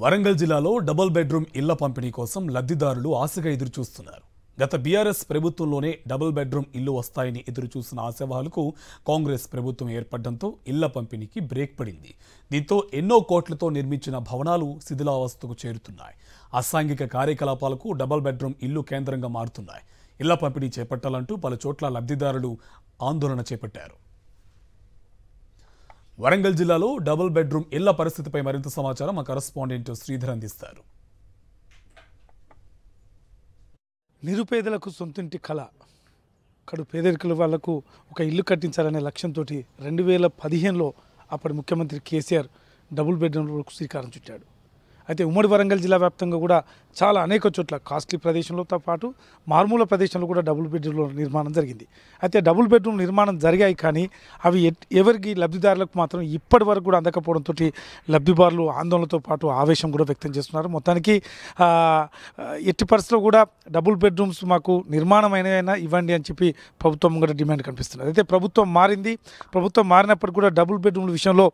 వరంగల్ జిల్లాలో double bedroom ఇళ్ల పంపిణీ కోసం లబ్ధిదారులు ఆశగా ఎదురుచూస్తున్నారు గత బీఆర్ఎస్ ప్రభుత్వంలోనే డబుల్ బెడ్రూమ్ ఇల్లు వస్తాయని ఎదురుచూసిన ఆశావాహులకు కాంగ్రెస్ ప్రభుత్వం ఏర్పడడంతో ఇళ్ల పంపిణీకి బ్రేక్ పడింది దీంతో ఎన్నో కోట్లతో నిర్మించిన భవనాలు శిథిలావస్థకు చేరుతున్నాయి అసాంఘిక కార్యకలాపాలకు డబుల్ బెడ్రూమ్ ఇల్లు కేంద్రంగా మారుతున్నాయి ఇళ్ల పంపిణీ చేపట్టాలంటూ పలు చోట్ల లబ్ధిదారులు ఆందోళన చేపట్టారు వరంగల్ జిల్లాలో డబుల్ బెడ్రూమ్ ఇళ్ల పరిస్థితిపై మరింత సమాచారం మా కరస్పాండెంట్ శ్రీధర్ అందిస్తారు నిరుపేదలకు సొంతింటి కళ అక్కడ పేదరికల వాళ్లకు ఒక ఇల్లు కట్టించాలనే లక్ష్యంతో రెండు వేల పదిహేనులో అప్పటి ముఖ్యమంత్రి కేసీఆర్ డబుల్ బెడ్రూమ్లకు శ్రీకారం చుట్టాడు అయితే ఉమ్మడి వరంగల్ జిల్లా వ్యాప్తంగా కూడా చాలా అనేక చోట్ల కాస్ట్లీ ప్రదేశంలోతో పాటు మారుమూల ప్రదేశంలో కూడా డబుల్ బెడ్రూమ్ల నిర్మాణం జరిగింది అయితే డబుల్ బెడ్రూమ్ నిర్మాణం జరిగాయి కానీ అవి ఎవరికి లబ్ధిదారులకు మాత్రం ఇప్పటి వరకు కూడా అందకపోవడంతో లబ్ధిబారులు ఆందోళనతో పాటు ఆవేశం కూడా వ్యక్తం చేస్తున్నారు మొత్తానికి ఎట్టి పరిస్థితిలో కూడా డబుల్ బెడ్రూమ్స్ మాకు నిర్మాణమైనైనా ఇవ్వండి అని చెప్పి ప్రభుత్వం కూడా డిమాండ్ కనిపిస్తున్నారు అయితే ప్రభుత్వం మారింది ప్రభుత్వం మారినప్పటికీ కూడా డబుల్ బెడ్రూమ్ల విషయంలో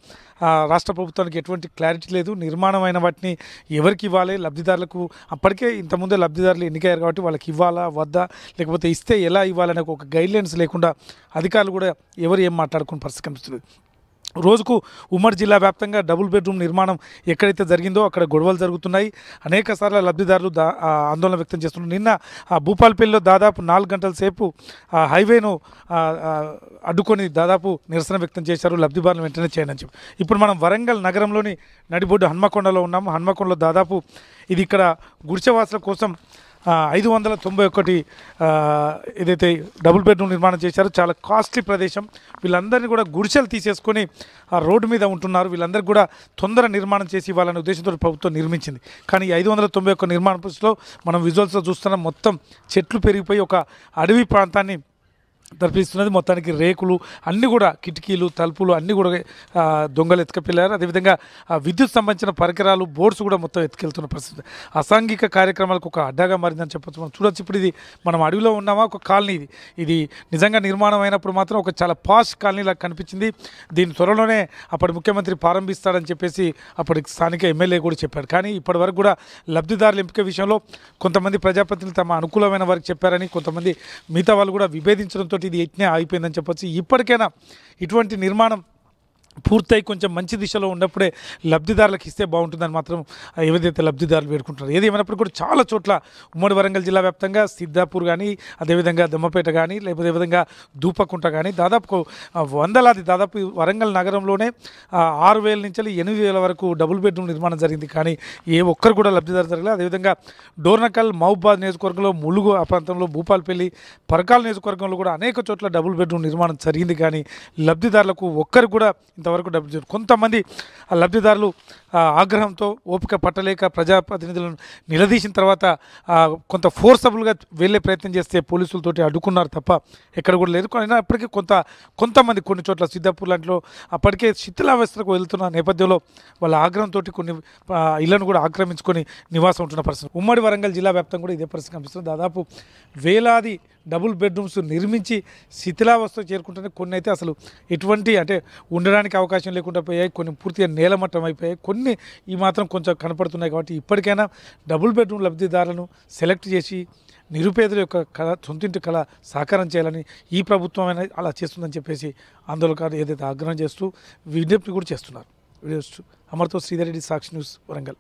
రాష్ట్ర ప్రభుత్వానికి ఎటువంటి క్లారిటీ లేదు నిర్మాణమైన వాటిని ఎవరికి ఇవ్వాలి లబ్ధిదారులకు అప్పటికే ఇంతకుముందే లబ్ధిదారులు ఎన్నికయ్యారు కాబట్టి వాళ్ళకి ఇవ్వాలా వద్దా లేకపోతే ఇస్తే ఎలా ఇవ్వాలనే ఒక గైడ్లైన్స్ లేకుండా అధికారులు కూడా ఎవరు ఏం మాట్లాడుకుని పరిస్థితి కనిపిస్తుంది రోజుకు ఉమ్మడి జిల్లా వ్యాప్తంగా డబుల్ బెడ్రూమ్ నిర్మాణం ఎక్కడైతే జరిగిందో అక్కడ గొడవలు జరుగుతున్నాయి అనేక సార్లు లబ్ధిదారులు ఆందోళన వ్యక్తం చేస్తున్నారు నిన్న భూపాల్పల్లిలో దాదాపు నాలుగు గంటల సేపు హైవేను అడ్డుకొని దాదాపు నిరసన వ్యక్తం చేశారు లబ్ధిబారులు వెంటనే చేయడం చెప్పి ఇప్పుడు మనం వరంగల్ నగరంలోని నడిబొడ్డు హన్మకొండలో ఉన్నాము హన్మకొండలో దాదాపు ఇది ఇక్కడ గుడిసెవాసుల కోసం ఐదు వందల తొంభై ఒకటి ఏదైతే డబుల్ బెడ్రూమ్ నిర్మాణం చేశారో చాలా కాస్ట్లీ ప్రదేశం వీళ్ళందరినీ కూడా గుడిసెలు తీసేసుకొని ఆ రోడ్డు మీద ఉంటున్నారు వీళ్ళందరికీ కూడా తొందర నిర్మాణం చేసి వాళ్ళని ఉద్దేశంతో ప్రభుత్వం నిర్మించింది కానీ ఐదు వందల తొంభై ఒక్క నిర్మాణ మనం విజువల్స్లో చూస్తున్న మొత్తం చెట్లు పెరిగిపోయి ఒక అడవి ప్రాంతాన్ని దర్పిస్తున్నది మొత్తానికి రేకులు అన్నీ కూడా కిటికీలు తలుపులు అన్నీ కూడా దొంగలు ఎత్తుకపోయారు అదేవిధంగా విద్యుత్ సంబంధించిన పరికరాలు బోర్డ్స్ కూడా మొత్తం ఎత్తుకెళ్తున్న పరిస్థితి అసాంఘిక కార్యక్రమాలకు ఒక అడ్డాగా మారిందని చెప్పచ్చు మనం చూడొచ్చు ఇప్పుడు ఇది మనం అడవిలో ఉన్నామా ఒక కాలనీ ఇది ఇది నిజంగా నిర్మాణం అయినప్పుడు మాత్రం ఒక చాలా పాష్ లాగా కనిపించింది దీని త్వరలోనే అప్పటి ముఖ్యమంత్రి ప్రారంభిస్తాడని చెప్పేసి అప్పటి స్థానిక ఎమ్మెల్యే కూడా చెప్పారు కానీ ఇప్పటి వరకు కూడా లబ్ధిదారుల ఎంపిక విషయంలో కొంతమంది ప్రజాప్రతినిధులు తమ అనుకూలమైన వారికి చెప్పారని కొంతమంది మిగతా వాళ్ళు కూడా విభేదించడంతో ఇది ఇట్నే ఆగిపోయిందని చెప్పొచ్చు ఇప్పటికైనా ఇటువంటి నిర్మాణం పూర్తయి కొంచెం మంచి దిశలో ఉన్నప్పుడే లబ్ధిదారులకు ఇస్తే బాగుంటుందని మాత్రం ఏదైతే లబ్ధిదారులు వేడుకుంటున్నారు ఏది ఏమైనప్పుడు కూడా చాలా చోట్ల ఉమ్మడి వరంగల్ జిల్లా వ్యాప్తంగా సిద్ధాపూర్ కానీ అదేవిధంగా దమ్మపేట కానీ లేకపోతే విధంగా దూపకుంట కానీ దాదాపు వందలాది దాదాపు వరంగల్ నగరంలోనే ఆరు వేల నుంచి ఎనిమిది వేల వరకు డబుల్ బెడ్రూమ్ నిర్మాణం జరిగింది కానీ ఏ ఒక్కరు కూడా లబ్ధిదారు జరగలేదు అదేవిధంగా డోర్నకల్ మహబాద్ నియోజకవర్గంలో ములుగు ఆ ప్రాంతంలో భూపాలపల్లి పరకాల నియోజకవర్గంలో కూడా అనేక చోట్ల డబుల్ బెడ్రూమ్ నిర్మాణం జరిగింది కానీ లబ్ధిదారులకు ఒక్కరు కూడా ఇంతవరకు డబ్బు కొంతమంది ఆ లబ్ధిదారులు ఆగ్రహంతో ఓపిక పట్టలేక ప్రజాప్రతినిధులను నిలదీసిన తర్వాత కొంత ఫోర్సబుల్గా వెళ్ళే ప్రయత్నం చేస్తే పోలీసులతోటి అడ్డుకున్నారు తప్ప ఎక్కడ కూడా లేదు అయినప్పటికీ కొంత కొంతమంది కొన్ని చోట్ల సిద్ధాపూర్ లాంటిలో అప్పటికే శిథిలావస్థలకు వెళ్తున్న నేపథ్యంలో వాళ్ళ ఆగ్రహంతో కొన్ని ఇళ్లను కూడా ఆక్రమించుకొని నివాసం ఉంటున్న పరిస్థితి ఉమ్మడి వరంగల్ జిల్లా వ్యాప్తంగా కూడా ఇదే పరిస్థితి కనిపిస్తుంది దాదాపు వేలాది డబుల్ బెడ్రూమ్స్ నిర్మించి శిథిలావస్థ చేరుకుంటున్నాయి కొన్ని అయితే అసలు ఎటువంటి అంటే ఉండడానికి అవకాశం లేకుండా పోయాయి కొన్ని పూర్తిగా నేలమట్టం అయిపోయాయి కొన్ని అవన్నీ ఈ మాత్రం కొంచెం కనపడుతున్నాయి కాబట్టి ఇప్పటికైనా డబుల్ బెడ్రూమ్ లబ్ధిదారులను సెలెక్ట్ చేసి నిరుపేదల యొక్క కళ సొంతింటి కళ సాకారం చేయాలని ఈ ప్రభుత్వం అలా చేస్తుందని చెప్పేసి ఆందోళన ఏదైతే ఆగ్రహం చేస్తూ విజ్ఞప్తి కూడా చేస్తున్నారు అమర్తో అమర్తో రెడ్డి సాక్షి న్యూస్ వరంగల్